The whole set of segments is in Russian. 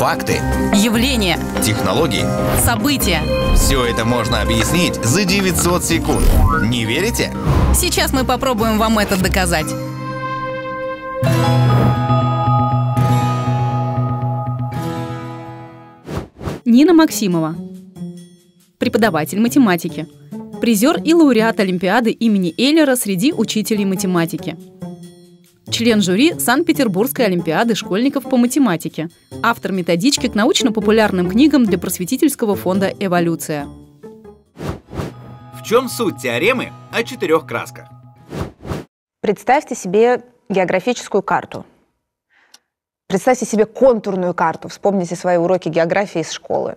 Факты. Явления. Технологии. События. Все это можно объяснить за 900 секунд. Не верите? Сейчас мы попробуем вам это доказать. Нина Максимова. Преподаватель математики. Призер и лауреат Олимпиады имени Эйлера среди учителей математики член жюри Санкт-Петербургской олимпиады школьников по математике, автор методички к научно-популярным книгам для просветительского фонда «Эволюция». В чем суть теоремы о четырех красках? Представьте себе географическую карту. Представьте себе контурную карту. Вспомните свои уроки географии из школы.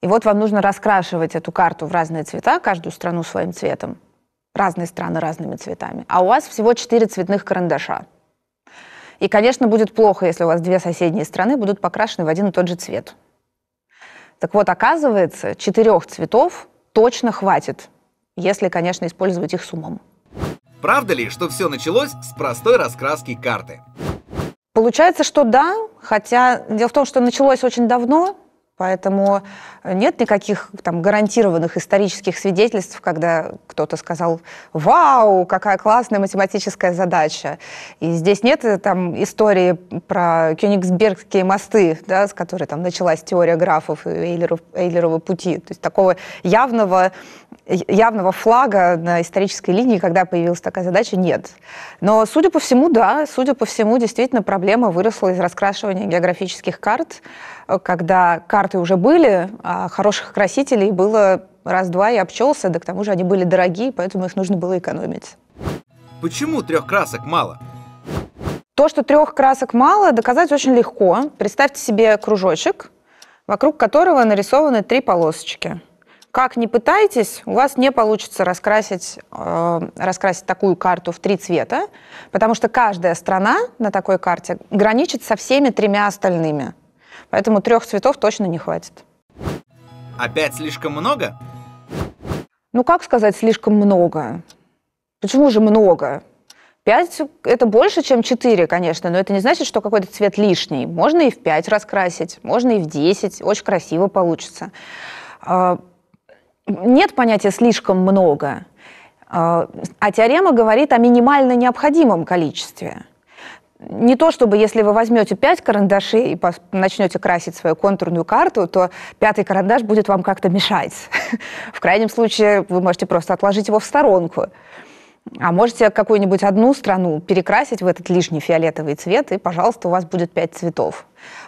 И вот вам нужно раскрашивать эту карту в разные цвета, каждую страну своим цветом разные страны разными цветами, а у вас всего четыре цветных карандаша. И, конечно, будет плохо, если у вас две соседние страны будут покрашены в один и тот же цвет. Так вот, оказывается, четырех цветов точно хватит, если, конечно, использовать их с умом. Правда ли, что все началось с простой раскраски карты? Получается, что да, хотя дело в том, что началось очень давно, Поэтому э, нет никаких там гарантированных исторических свидетельств, когда кто-то сказал «Вау, какая классная математическая задача!» И здесь нет э, там истории про кёнигсбергские мосты, да, с которой там началась теория графов и Эйлеров, Эйлеровы пути. То есть такого явного, явного флага на исторической линии, когда появилась такая задача, нет. Но, судя по всему, да, судя по всему, действительно проблема выросла из раскрашивания географических карт, э, когда карты карты уже были, а хороших красителей было раз-два и обчелся, да к тому же они были дорогие, поэтому их нужно было экономить. Почему трех красок мало? То, что трех красок мало, доказать очень легко. Представьте себе кружочек, вокруг которого нарисованы три полосочки. Как ни пытайтесь, у вас не получится раскрасить, э, раскрасить такую карту в три цвета, потому что каждая страна на такой карте граничит со всеми тремя остальными. Поэтому трех цветов точно не хватит. Опять слишком много? Ну, как сказать слишком много? Почему же много? Пять – это больше, чем четыре, конечно, но это не значит, что какой-то цвет лишний. Можно и в пять раскрасить, можно и в десять, очень красиво получится. А, нет понятия «слишком много», а, а теорема говорит о минимально необходимом количестве – не то чтобы если вы возьмете 5 карандашей и начнете красить свою контурную карту, то пятый карандаш будет вам как-то мешать. В крайнем случае вы можете просто отложить его в сторонку. А можете какую-нибудь одну страну перекрасить в этот лишний фиолетовый цвет, и, пожалуйста, у вас будет пять цветов.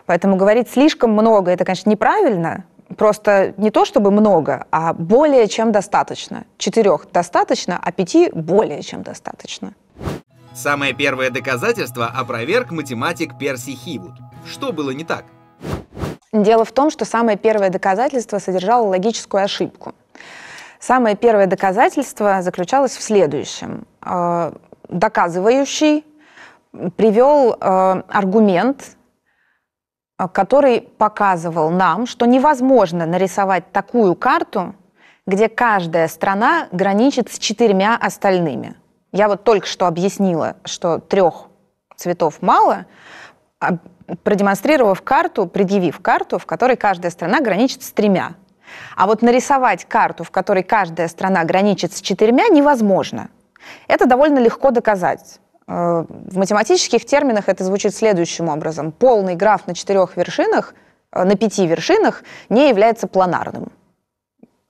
Поэтому говорить слишком много, это, конечно, неправильно, просто не то чтобы много, а более чем достаточно. Четырех достаточно, а пяти более чем достаточно. Самое первое доказательство опроверг математик Перси Хивуд. Что было не так? Дело в том, что самое первое доказательство содержало логическую ошибку. Самое первое доказательство заключалось в следующем. Э, доказывающий привел э, аргумент, э, который показывал нам, что невозможно нарисовать такую карту, где каждая страна граничит с четырьмя остальными – я вот только что объяснила, что трех цветов мало, а продемонстрировав карту, предъявив карту, в которой каждая страна граничит с тремя. А вот нарисовать карту, в которой каждая страна граничит с четырьмя, невозможно. Это довольно легко доказать. Э, в математических терминах это звучит следующим образом. Полный граф на четырех вершинах, э, на пяти вершинах не является планарным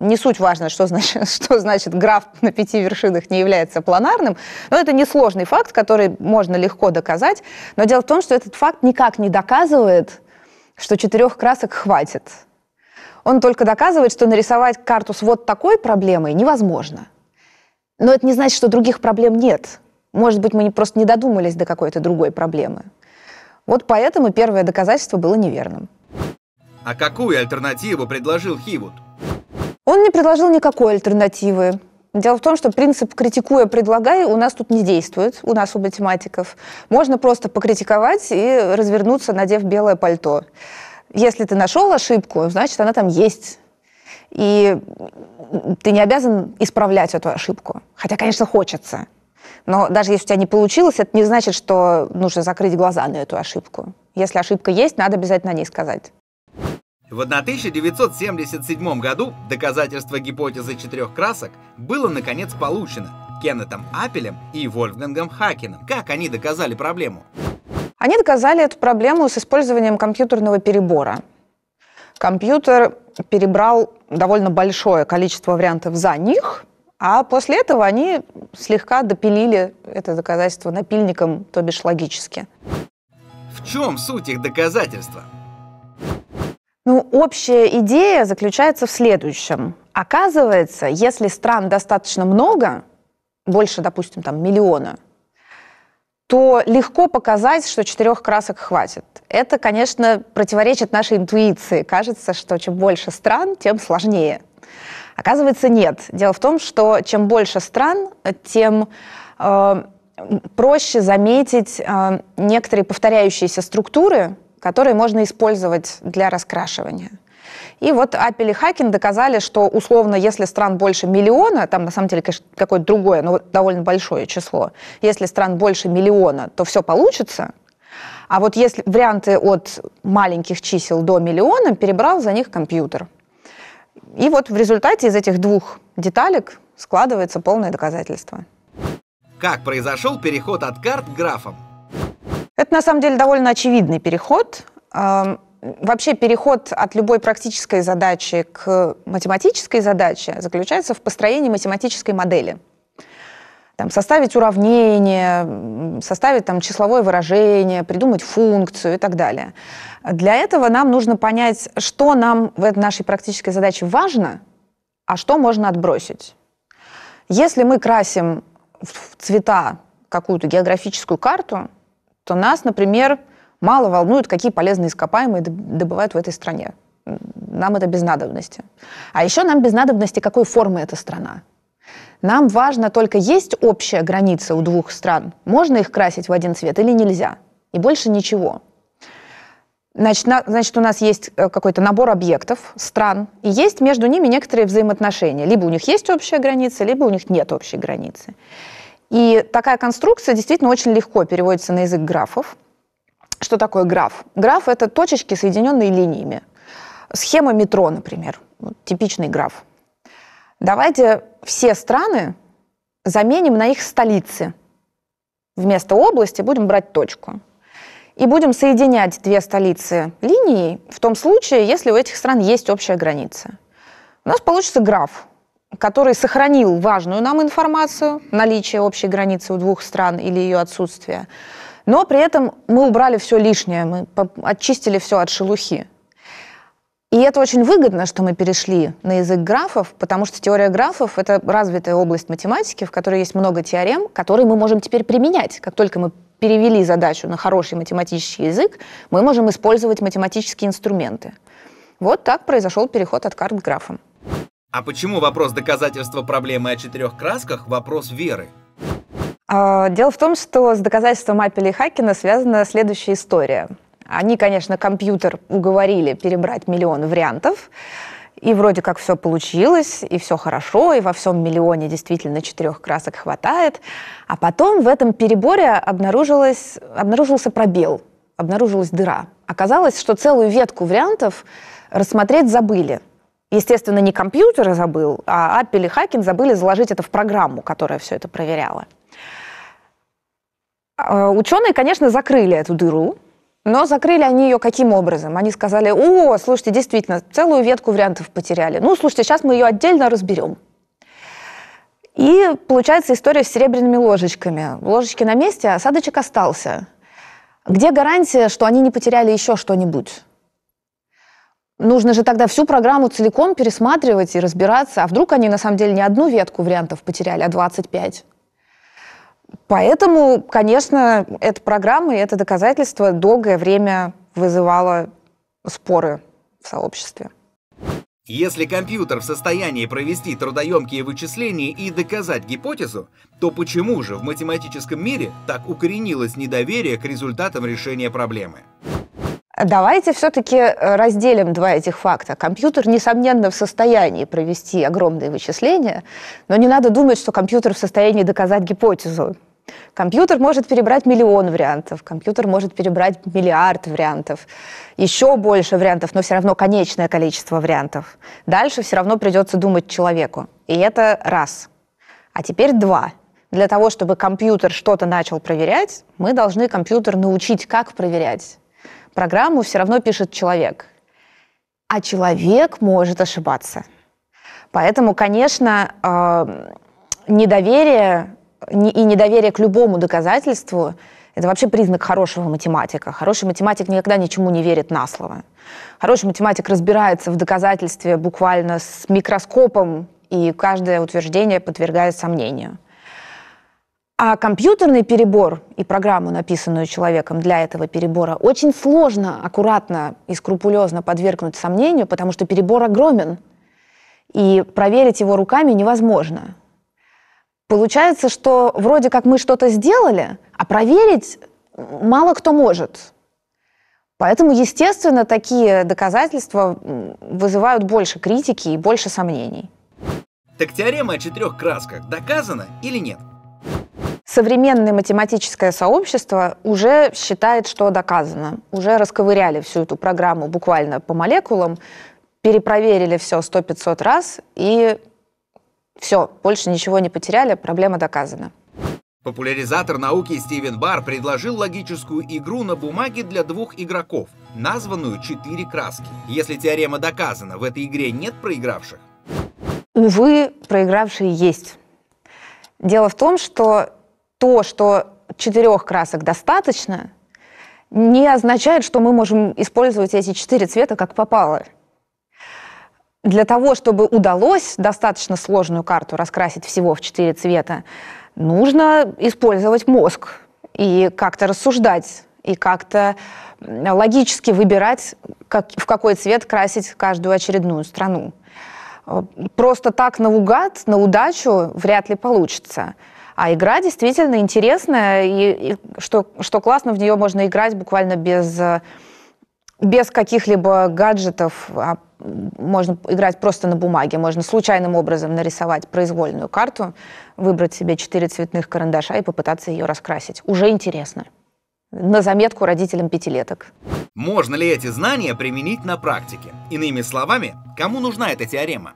не суть важно, что значит, что значит граф на пяти вершинах не является планарным, но это несложный факт, который можно легко доказать. Но дело в том, что этот факт никак не доказывает, что четырех красок хватит. Он только доказывает, что нарисовать карту с вот такой проблемой невозможно. Но это не значит, что других проблем нет. Может быть, мы просто не додумались до какой-то другой проблемы. Вот поэтому первое доказательство было неверным. А какую альтернативу предложил Хивуд? Он не предложил никакой альтернативы. Дело в том, что принцип «критикуя, предлагай» у нас тут не действует, у нас, у математиков. Можно просто покритиковать и развернуться, надев белое пальто. Если ты нашел ошибку, значит, она там есть. И ты не обязан исправлять эту ошибку. Хотя, конечно, хочется. Но даже если у тебя не получилось, это не значит, что нужно закрыть глаза на эту ошибку. Если ошибка есть, надо обязательно о ней сказать. В 1977 году доказательство гипотезы четырех красок было наконец получено Кеннетом Аппелем и Вольфгангом Хакеном. Как они доказали проблему? Они доказали эту проблему с использованием компьютерного перебора. Компьютер перебрал довольно большое количество вариантов за них, а после этого они слегка допилили это доказательство напильником, то бишь логически. В чем суть их доказательства? Ну, общая идея заключается в следующем. Оказывается, если стран достаточно много, больше, допустим, там миллиона, то легко показать, что четырех красок хватит. Это, конечно, противоречит нашей интуиции. Кажется, что чем больше стран, тем сложнее. Оказывается, нет. Дело в том, что чем больше стран, тем э, проще заметить э, некоторые повторяющиеся структуры, которые можно использовать для раскрашивания. И вот Апель и Хакин доказали, что условно, если стран больше миллиона, там на самом деле, конечно, какое-то другое, но довольно большое число, если стран больше миллиона, то все получится. А вот если варианты от маленьких чисел до миллиона, перебрал за них компьютер. И вот в результате из этих двух деталек складывается полное доказательство. Как произошел переход от карт к графам? Это на самом деле довольно очевидный переход. Вообще переход от любой практической задачи к математической задаче заключается в построении математической модели. Там, составить уравнение, составить там, числовое выражение, придумать функцию и так далее. Для этого нам нужно понять, что нам в нашей практической задаче важно, а что можно отбросить. Если мы красим в цвета какую-то географическую карту, то нас, например, мало волнует, какие полезные ископаемые добывают в этой стране. Нам это без надобности. А еще нам без надобности, какой формы эта страна. Нам важно только, есть общая граница у двух стран, можно их красить в один цвет или нельзя. И больше ничего. Значит, на, значит, у нас есть э, какой-то набор объектов, стран, и есть между ними некоторые взаимоотношения. Либо у них есть общая граница, либо у них нет общей границы. И такая конструкция действительно очень легко переводится на язык графов. Что такое граф? Граф — это точечки, соединенные линиями. Схема метро, например, вот, типичный граф. Давайте все страны заменим на их столицы. Вместо области будем брать точку. И будем соединять две столицы линией в том случае, если у этих стран есть общая граница. У нас получится граф который сохранил важную нам информацию, наличие общей границы у двух стран или ее отсутствие. Но при этом мы убрали все лишнее, мы очистили все от шелухи. И это очень выгодно, что мы перешли на язык графов, потому что теория графов — это развитая область математики, в которой есть много теорем, которые мы можем теперь применять. Как только мы перевели задачу на хороший математический язык, мы можем использовать математические инструменты. Вот так произошел переход от карт к графам. А почему вопрос доказательства проблемы о четырех красках – вопрос веры? А, дело в том, что с доказательством Апеля и Хакена связана следующая история. Они, конечно, компьютер уговорили перебрать миллион вариантов, и вроде как все получилось, и все хорошо, и во всем миллионе действительно четырех красок хватает. А потом в этом переборе обнаружилось, обнаружился пробел, обнаружилась дыра. Оказалось, что целую ветку вариантов рассмотреть забыли – Естественно, не компьютеры забыл, а Apple и Хакин забыли заложить это в программу, которая все это проверяла. А, Ученые, конечно, закрыли эту дыру, но закрыли они ее каким образом? Они сказали, о, слушайте, действительно, целую ветку вариантов потеряли. Ну, слушайте, сейчас мы ее отдельно разберем. И получается история с серебряными ложечками. Ложечки на месте, а осадочек остался. Где гарантия, что они не потеряли еще что-нибудь? нужно же тогда всю программу целиком пересматривать и разбираться, а вдруг они на самом деле не одну ветку вариантов потеряли, а 25. Поэтому, конечно, эта программа и это доказательство долгое время вызывало споры в сообществе. Если компьютер в состоянии провести трудоемкие вычисления и доказать гипотезу, то почему же в математическом мире так укоренилось недоверие к результатам решения проблемы? Давайте все-таки э, разделим два этих факта. Компьютер, несомненно, в состоянии провести огромные вычисления, но не надо думать, что компьютер в состоянии доказать гипотезу. Компьютер может перебрать миллион вариантов, компьютер может перебрать миллиард вариантов, еще больше вариантов, но все равно конечное количество вариантов. Дальше все равно придется думать человеку. И это раз. А теперь два. Для того, чтобы компьютер что-то начал проверять, мы должны компьютер научить, как проверять программу все равно пишет человек. А человек может ошибаться. Поэтому, конечно, э, недоверие и недоверие к любому доказательству – это вообще признак хорошего математика. Хороший математик никогда ничему не верит на слово. Хороший математик разбирается в доказательстве буквально с микроскопом, и каждое утверждение подвергает сомнению. А компьютерный перебор и программу, написанную человеком для этого перебора, очень сложно, аккуратно и скрупулезно подвергнуть сомнению, потому что перебор огромен, и проверить его руками невозможно. Получается, что вроде как мы что-то сделали, а проверить мало кто может. Поэтому, естественно, такие доказательства вызывают больше критики и больше сомнений. Так теорема о четырех красках доказана или нет? Современное математическое сообщество уже считает, что доказано. Уже расковыряли всю эту программу буквально по молекулам, перепроверили все 100-500 раз, и все, больше ничего не потеряли, проблема доказана. Популяризатор науки Стивен Бар предложил логическую игру на бумаге для двух игроков, названную «Четыре краски». Если теорема доказана, в этой игре нет проигравших? Увы, проигравшие есть. Дело в том, что то, что четырех красок достаточно, не означает, что мы можем использовать эти четыре цвета как попало. Для того, чтобы удалось достаточно сложную карту раскрасить всего в четыре цвета, нужно использовать мозг и как-то рассуждать, и как-то логически выбирать, как, в какой цвет красить каждую очередную страну. Э, просто так наугад, на удачу вряд ли получится – а игра действительно интересная, и, и что, что классно, в нее можно играть буквально без, без каких-либо гаджетов, а можно играть просто на бумаге, можно случайным образом нарисовать произвольную карту, выбрать себе четыре цветных карандаша и попытаться ее раскрасить. Уже интересно. На заметку родителям пятилеток. Можно ли эти знания применить на практике? Иными словами, кому нужна эта теорема?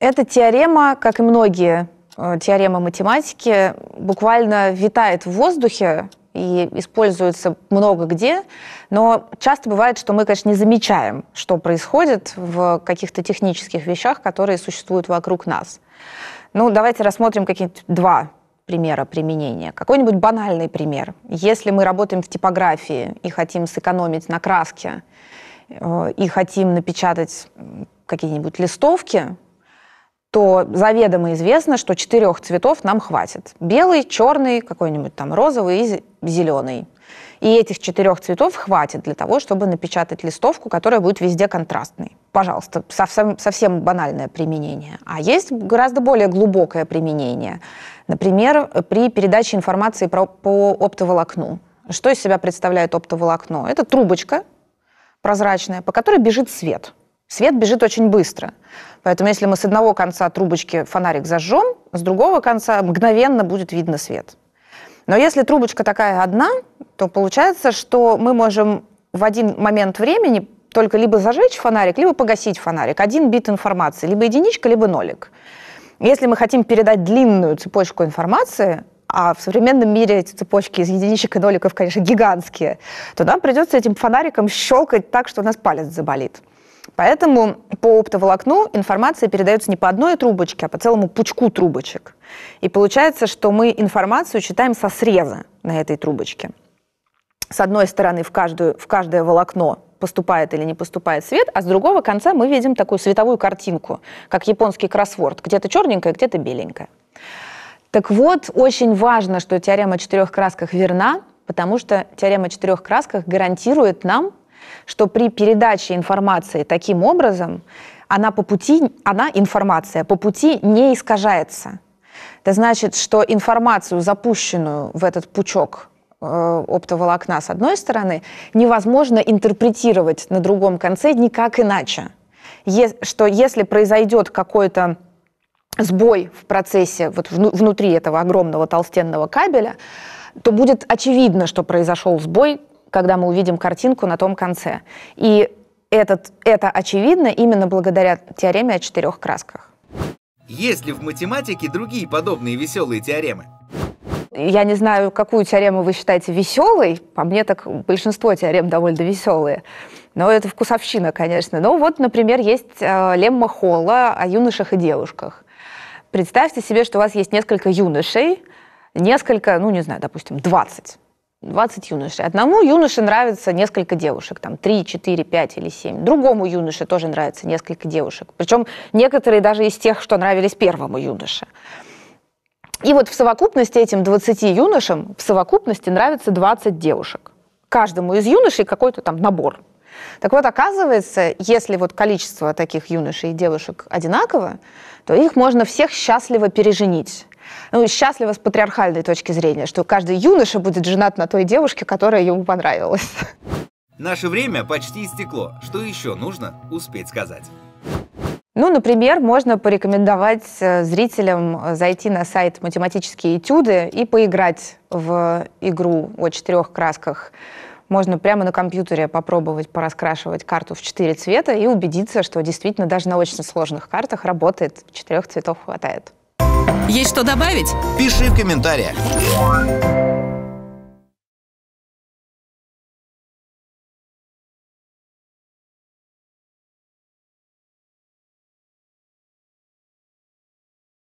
Эта теорема, как и многие Э, теорема математики буквально витает в воздухе и используется много где, но часто бывает, что мы, конечно, не замечаем, что происходит в каких-то технических вещах, которые существуют вокруг нас. Ну, давайте рассмотрим какие то два примера применения. Какой-нибудь банальный пример. Если мы работаем в типографии и хотим сэкономить на краске, э, и хотим напечатать какие-нибудь листовки, то заведомо известно, что четырех цветов нам хватит. Белый, черный, какой-нибудь там розовый и зеленый. И этих четырех цветов хватит для того, чтобы напечатать листовку, которая будет везде контрастной. Пожалуйста, совсем, совсем банальное применение. А есть гораздо более глубокое применение. Например, при передаче информации про, по оптоволокну. Что из себя представляет оптоволокно? Это трубочка прозрачная, по которой бежит свет – Свет бежит очень быстро. Поэтому если мы с одного конца трубочки фонарик зажжем, с другого конца мгновенно будет видно свет. Но если трубочка такая одна, то получается, что мы можем в один момент времени только либо зажечь фонарик, либо погасить фонарик. Один бит информации, либо единичка, либо нолик. Если мы хотим передать длинную цепочку информации, а в современном мире эти цепочки из единичек и ноликов, конечно, гигантские, то нам придется этим фонариком щелкать так, что у нас палец заболит. Поэтому по оптоволокну информация передается не по одной трубочке, а по целому пучку трубочек. И получается, что мы информацию читаем со среза на этой трубочке. С одной стороны, в, каждую, в каждое волокно поступает или не поступает свет, а с другого конца мы видим такую световую картинку, как японский кроссворд, где-то черненькая, где-то беленькая. Так вот, очень важно, что теорема о четырех красках верна, потому что теорема о четырех красках гарантирует нам, что при передаче информации таким образом она по пути, она информация по пути не искажается. Это значит, что информацию, запущенную в этот пучок э, оптоволокна с одной стороны, невозможно интерпретировать на другом конце никак иначе. Е- что если произойдет какой то сбой в процессе вот внутри этого огромного толстенного кабеля, то будет очевидно, что произошел сбой, когда мы увидим картинку на том конце. И этот, это очевидно именно благодаря теореме о четырех красках. Есть ли в математике другие подобные веселые теоремы? Я не знаю, какую теорему вы считаете веселой. По мне, так большинство теорем довольно веселые. Но это вкусовщина, конечно. Но ну вот, например, есть э, лемма Холла о юношах и девушках. Представьте себе, что у вас есть несколько юношей, несколько, ну не знаю, допустим, 20. 20 юношей. Одному юноше нравится несколько девушек, там 3, 4, 5 или 7. Другому юноше тоже нравится несколько девушек. Причем некоторые даже из тех, что нравились первому юноше. И вот в совокупности этим 20 юношам в совокупности нравится 20 девушек. Каждому из юношей какой-то там набор так вот, оказывается, если вот количество таких юношей и девушек одинаково, то их можно всех счастливо переженить. Ну, счастливо с патриархальной точки зрения, что каждый юноша будет женат на той девушке, которая ему понравилась. Наше время почти истекло. Что еще нужно успеть сказать? Ну, например, можно порекомендовать э, зрителям э, зайти на сайт «Математические этюды» и поиграть в игру о четырех красках можно прямо на компьютере попробовать пораскрашивать карту в четыре цвета и убедиться, что действительно даже на очень сложных картах работает, четырех цветов хватает. Есть что добавить? Пиши в комментариях.